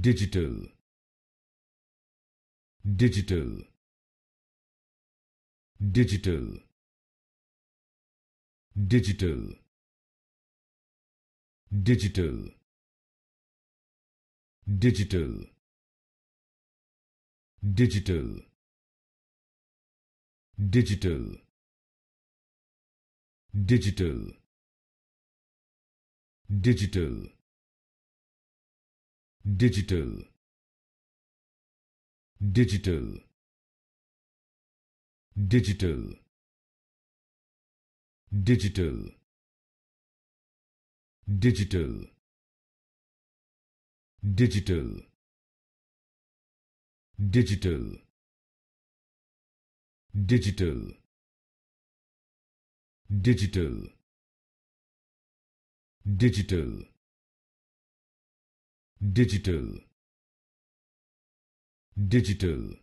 digital digital digital digital digital digital digital digital digital digital digital digital digital digital digital digital digital digital digital digital digital digital